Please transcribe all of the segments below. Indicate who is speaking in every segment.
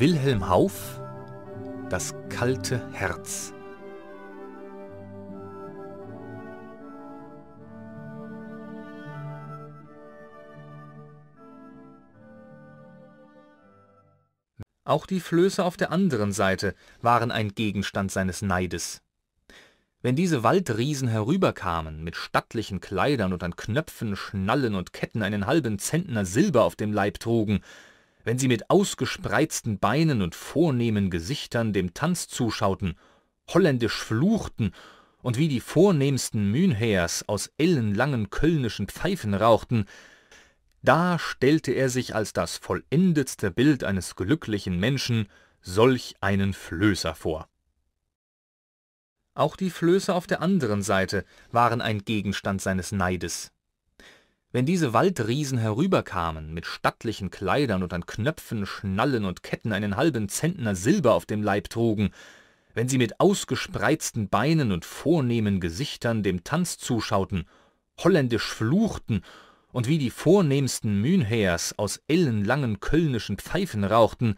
Speaker 1: Wilhelm Hauff Das kalte Herz Auch die Flöße auf der anderen Seite waren ein Gegenstand seines Neides. Wenn diese Waldriesen herüberkamen, mit stattlichen Kleidern und an Knöpfen, Schnallen und Ketten einen halben Zentner Silber auf dem Leib trugen, wenn sie mit ausgespreizten Beinen und vornehmen Gesichtern dem Tanz zuschauten, holländisch fluchten und wie die vornehmsten Mynheers aus ellenlangen kölnischen Pfeifen rauchten, da stellte er sich als das vollendetste Bild eines glücklichen Menschen solch einen Flößer vor. Auch die Flößer auf der anderen Seite waren ein Gegenstand seines Neides. Wenn diese Waldriesen herüberkamen, mit stattlichen Kleidern und an Knöpfen, Schnallen und Ketten einen halben Zentner Silber auf dem Leib trugen, wenn sie mit ausgespreizten Beinen und vornehmen Gesichtern dem Tanz zuschauten, holländisch fluchten und wie die vornehmsten Mynheers aus ellenlangen kölnischen Pfeifen rauchten,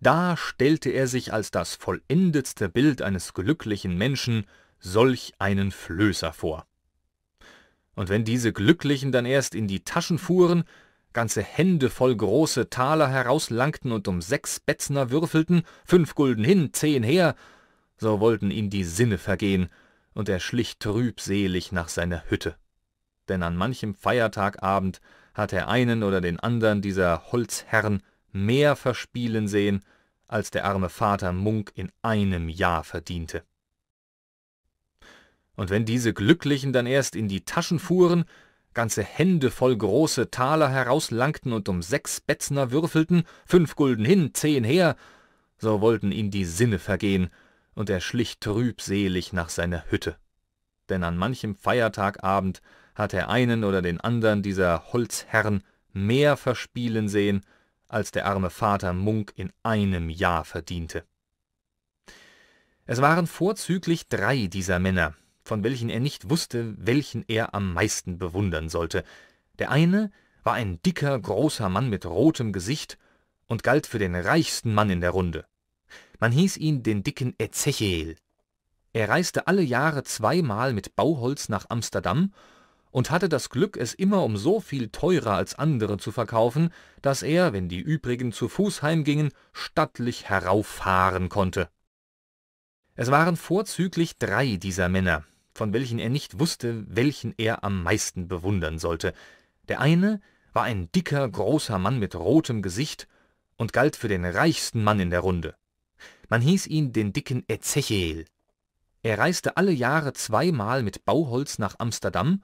Speaker 1: da stellte er sich als das vollendetste Bild eines glücklichen Menschen solch einen Flößer vor und wenn diese Glücklichen dann erst in die Taschen fuhren, ganze Hände voll große Taler herauslangten und um sechs Betzner würfelten, fünf Gulden hin, zehn her, so wollten ihm die Sinne vergehen, und er schlich trübselig nach seiner Hütte. Denn an manchem Feiertagabend hat er einen oder den andern dieser Holzherren mehr verspielen sehen, als der arme Vater Munk in einem Jahr verdiente und wenn diese Glücklichen dann erst in die Taschen fuhren, ganze Hände voll große Taler herauslangten und um sechs Betzner würfelten, fünf Gulden hin, zehn her, so wollten ihm die Sinne vergehen, und er schlich trübselig nach seiner Hütte. Denn an manchem Feiertagabend hat er einen oder den andern dieser Holzherren mehr verspielen sehen, als der arme Vater Munk in einem Jahr verdiente. Es waren vorzüglich drei dieser Männer, von welchen er nicht wusste, welchen er am meisten bewundern sollte. Der eine war ein dicker, großer Mann mit rotem Gesicht und galt für den reichsten Mann in der Runde. Man hieß ihn den dicken Ezechiel. Er reiste alle Jahre zweimal mit Bauholz nach Amsterdam und hatte das Glück, es immer um so viel teurer als andere zu verkaufen, dass er, wenn die übrigen zu Fuß heimgingen, stattlich herauffahren konnte. Es waren vorzüglich drei dieser Männer, von welchen er nicht wusste, welchen er am meisten bewundern sollte. Der eine war ein dicker, großer Mann mit rotem Gesicht und galt für den reichsten Mann in der Runde. Man hieß ihn den dicken Ezechiel. Er reiste alle Jahre zweimal mit Bauholz nach Amsterdam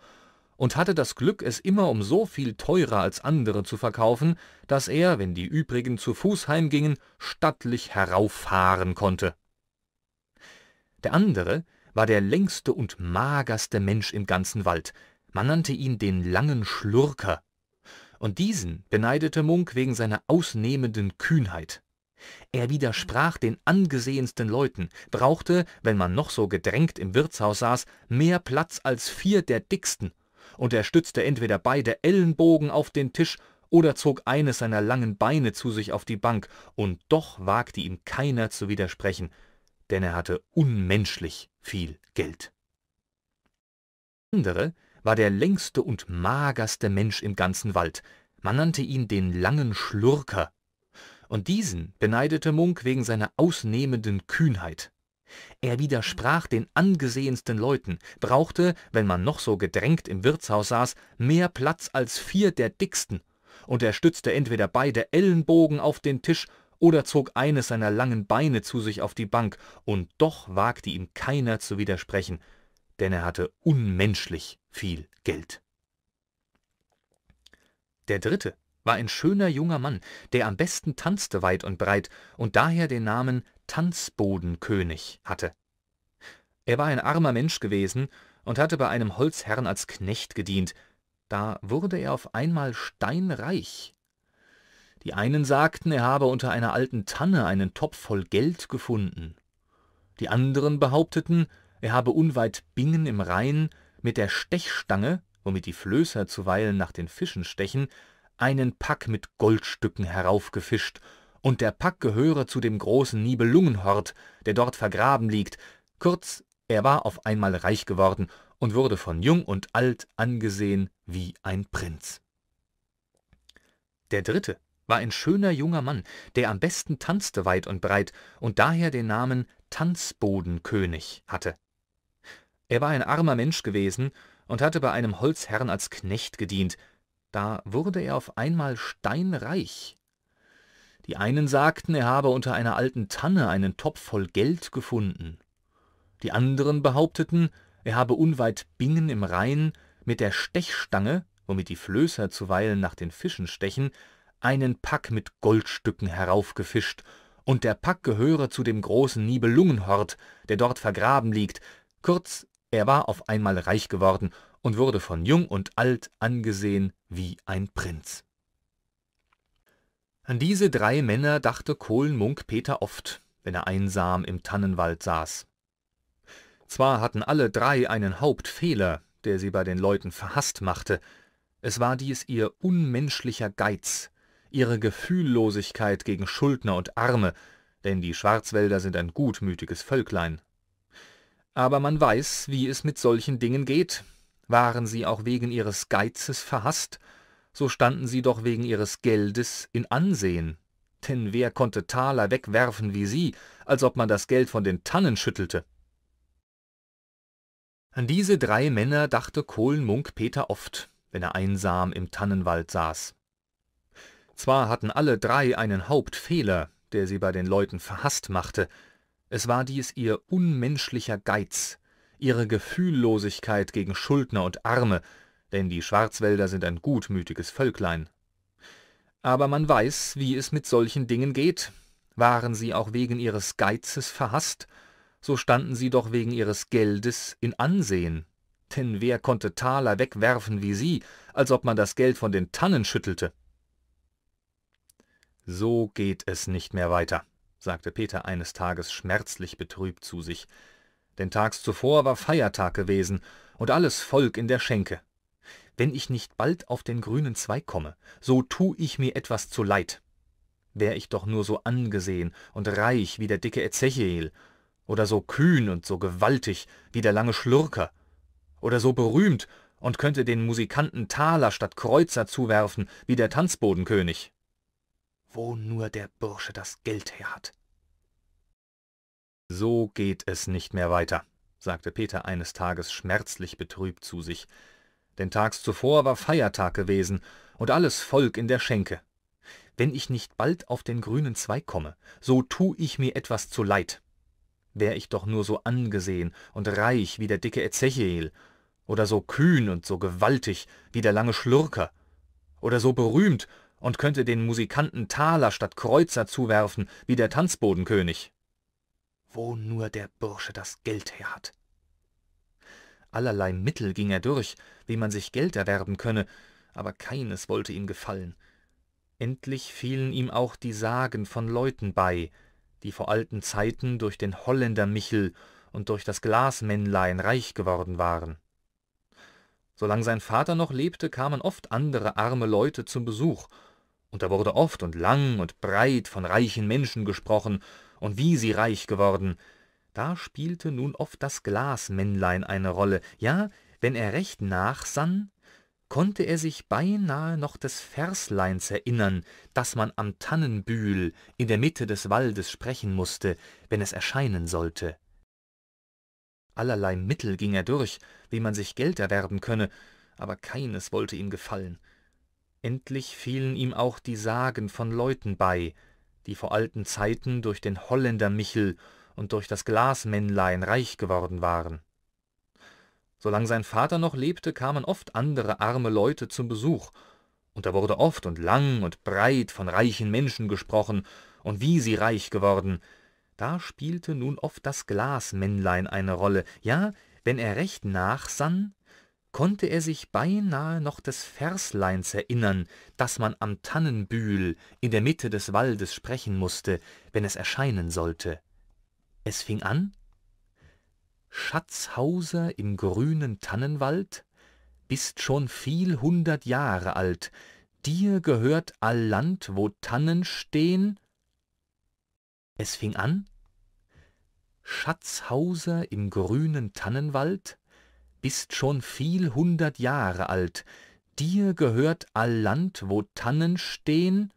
Speaker 1: und hatte das Glück, es immer um so viel teurer als andere zu verkaufen, dass er, wenn die übrigen zu Fuß heimgingen, stattlich herauffahren konnte. Der andere war der längste und magerste Mensch im ganzen Wald, man nannte ihn den langen Schlurker. Und diesen beneidete Munk wegen seiner ausnehmenden Kühnheit. Er widersprach den angesehensten Leuten, brauchte, wenn man noch so gedrängt im Wirtshaus saß, mehr Platz als vier der dicksten, und er stützte entweder beide Ellenbogen auf den Tisch oder zog eines seiner langen Beine zu sich auf die Bank, und doch wagte ihm keiner zu widersprechen, denn er hatte unmenschlich viel Geld. Der andere war der längste und magerste Mensch im ganzen Wald, man nannte ihn den langen Schlurker, und diesen beneidete Munk wegen seiner ausnehmenden Kühnheit. Er widersprach den angesehensten Leuten, brauchte, wenn man noch so gedrängt im Wirtshaus saß, mehr Platz als vier der dicksten, und er stützte entweder beide Ellenbogen auf den Tisch oder zog eines seiner langen Beine zu sich auf die Bank, und doch wagte ihm keiner zu widersprechen, denn er hatte unmenschlich viel Geld. Der dritte war ein schöner junger Mann, der am besten tanzte weit und breit und daher den Namen Tanzbodenkönig hatte. Er war ein armer Mensch gewesen und hatte bei einem Holzherrn als Knecht gedient, da wurde er auf einmal steinreich die einen sagten, er habe unter einer alten Tanne einen Topf voll Geld gefunden. Die anderen behaupteten, er habe unweit Bingen im Rhein mit der Stechstange, womit die Flößer zuweilen nach den Fischen stechen, einen Pack mit Goldstücken heraufgefischt, und der Pack gehöre zu dem großen Nibelungenhort, der dort vergraben liegt. Kurz, er war auf einmal reich geworden und wurde von jung und alt angesehen wie ein Prinz. Der dritte war ein schöner junger Mann, der am besten tanzte weit und breit und daher den Namen Tanzbodenkönig hatte. Er war ein armer Mensch gewesen und hatte bei einem Holzherrn als Knecht gedient, da wurde er auf einmal steinreich. Die einen sagten, er habe unter einer alten Tanne einen Topf voll Geld gefunden. Die anderen behaupteten, er habe unweit Bingen im Rhein mit der Stechstange, womit die Flößer zuweilen nach den Fischen stechen, einen Pack mit Goldstücken heraufgefischt, und der Pack gehöre zu dem großen Nibelungenhort, der dort vergraben liegt. Kurz, er war auf einmal reich geworden und wurde von jung und alt angesehen wie ein Prinz. An diese drei Männer dachte Kohlenmunk Peter oft, wenn er einsam im Tannenwald saß. Zwar hatten alle drei einen Hauptfehler, der sie bei den Leuten verhaßt machte, es war dies ihr unmenschlicher Geiz, ihre Gefühllosigkeit gegen Schuldner und Arme, denn die Schwarzwälder sind ein gutmütiges Völklein. Aber man weiß, wie es mit solchen Dingen geht. Waren sie auch wegen ihres Geizes verhaßt, so standen sie doch wegen ihres Geldes in Ansehen. Denn wer konnte Taler wegwerfen wie sie, als ob man das Geld von den Tannen schüttelte? An diese drei Männer dachte Kohlenmunk Peter oft, wenn er einsam im Tannenwald saß. Zwar hatten alle drei einen Hauptfehler, der sie bei den Leuten verhaßt machte, es war dies ihr unmenschlicher Geiz, ihre Gefühllosigkeit gegen Schuldner und Arme, denn die Schwarzwälder sind ein gutmütiges Völklein. Aber man weiß, wie es mit solchen Dingen geht. Waren sie auch wegen ihres Geizes verhaßt, so standen sie doch wegen ihres Geldes in Ansehen. Denn wer konnte Taler wegwerfen wie sie, als ob man das Geld von den Tannen schüttelte? So geht es nicht mehr weiter, sagte Peter eines Tages schmerzlich betrübt zu sich. Denn tags zuvor war Feiertag gewesen und alles Volk in der Schenke. Wenn ich nicht bald auf den grünen Zweig komme, so tu ich mir etwas zu leid. Wär ich doch nur so angesehen und reich wie der dicke Ezechiel, oder so kühn und so gewaltig wie der lange Schlurker, oder so berühmt und könnte den Musikanten Taler statt Kreuzer zuwerfen wie der Tanzbodenkönig wo nur der Bursche das Geld her hat. So geht es nicht mehr weiter, sagte Peter eines Tages schmerzlich betrübt zu sich, denn tags zuvor war Feiertag gewesen und alles Volk in der Schenke. Wenn ich nicht bald auf den grünen Zweig komme, so tu ich mir etwas zu leid. Wär ich doch nur so angesehen und reich wie der dicke Ezechiel, oder so kühn und so gewaltig wie der lange Schlurker, oder so berühmt und könnte den Musikanten Taler statt Kreuzer zuwerfen, wie der Tanzbodenkönig. Wo nur der Bursche das Geld her hat. Allerlei Mittel ging er durch, wie man sich Geld erwerben könne, aber keines wollte ihm gefallen. Endlich fielen ihm auch die Sagen von Leuten bei, die vor alten Zeiten durch den Holländer Michel und durch das Glasmännlein reich geworden waren. Solange sein Vater noch lebte, kamen oft andere arme Leute zum Besuch und da wurde oft und lang und breit von reichen Menschen gesprochen und wie sie reich geworden. Da spielte nun oft das Glasmännlein eine Rolle, ja, wenn er recht nachsann, konnte er sich beinahe noch des Versleins erinnern, das man am Tannenbühl in der Mitte des Waldes sprechen mußte, wenn es erscheinen sollte. Allerlei Mittel ging er durch, wie man sich Geld erwerben könne, aber keines wollte ihm gefallen endlich fielen ihm auch die sagen von leuten bei die vor alten zeiten durch den holländer michel und durch das glasmännlein reich geworden waren solang sein vater noch lebte kamen oft andere arme leute zum besuch und da wurde oft und lang und breit von reichen menschen gesprochen und wie sie reich geworden da spielte nun oft das glasmännlein eine rolle ja wenn er recht nachsann konnte er sich beinahe noch des Versleins erinnern, das man am Tannenbühl in der Mitte des Waldes sprechen mußte, wenn es erscheinen sollte. Es fing an »Schatzhauser im grünen Tannenwald, bist schon viel hundert Jahre alt, dir gehört all Land, wo Tannen stehn«, es fing an »Schatzhauser im grünen Tannenwald, bist schon viel hundert Jahre alt, dir gehört all Land, wo Tannen stehen?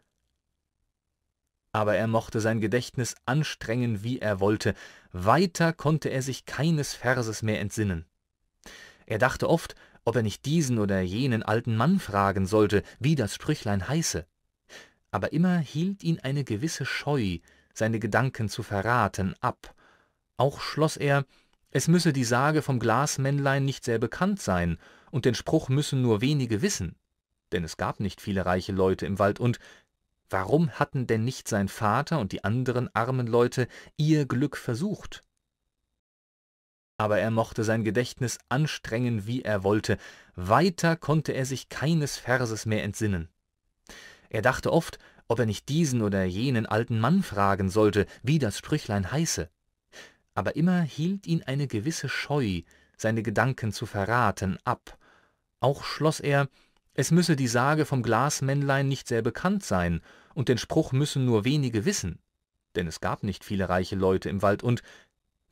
Speaker 1: Aber er mochte sein Gedächtnis anstrengen, wie er wollte, weiter konnte er sich keines Verses mehr entsinnen. Er dachte oft, ob er nicht diesen oder jenen alten Mann fragen sollte, wie das Sprüchlein heiße. Aber immer hielt ihn eine gewisse Scheu, seine Gedanken zu verraten, ab. Auch schloss er, es müsse die Sage vom Glasmännlein nicht sehr bekannt sein, und den Spruch müssen nur wenige wissen, denn es gab nicht viele reiche Leute im Wald, und warum hatten denn nicht sein Vater und die anderen armen Leute ihr Glück versucht? Aber er mochte sein Gedächtnis anstrengen, wie er wollte, weiter konnte er sich keines Verses mehr entsinnen. Er dachte oft, ob er nicht diesen oder jenen alten Mann fragen sollte, wie das Sprüchlein heiße aber immer hielt ihn eine gewisse Scheu, seine Gedanken zu verraten, ab. Auch schloss er, es müsse die Sage vom Glasmännlein nicht sehr bekannt sein, und den Spruch müssen nur wenige wissen, denn es gab nicht viele reiche Leute im Wald, und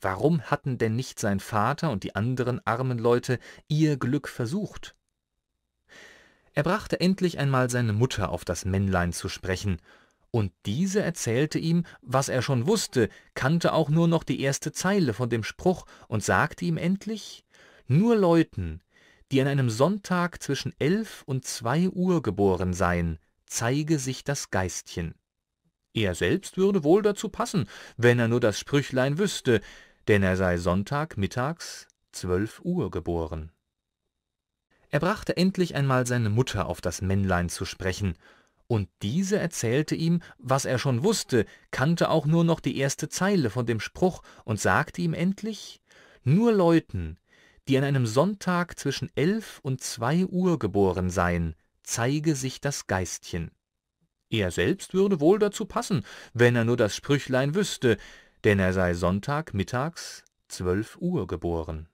Speaker 1: warum hatten denn nicht sein Vater und die anderen armen Leute ihr Glück versucht? Er brachte endlich einmal seine Mutter auf das Männlein zu sprechen und diese erzählte ihm, was er schon wusste, kannte auch nur noch die erste Zeile von dem Spruch und sagte ihm endlich, nur Leuten, die an einem Sonntag zwischen elf und zwei Uhr geboren seien, zeige sich das Geistchen. Er selbst würde wohl dazu passen, wenn er nur das Sprüchlein wüsste, denn er sei Sonntag mittags zwölf Uhr geboren. Er brachte endlich einmal seine Mutter auf das Männlein zu sprechen, und diese erzählte ihm, was er schon wusste, kannte auch nur noch die erste Zeile von dem Spruch und sagte ihm endlich, nur Leuten, die an einem Sonntag zwischen elf und zwei Uhr geboren seien, zeige sich das Geistchen. Er selbst würde wohl dazu passen, wenn er nur das Sprüchlein wüsste, denn er sei Sonntag mittags zwölf Uhr geboren.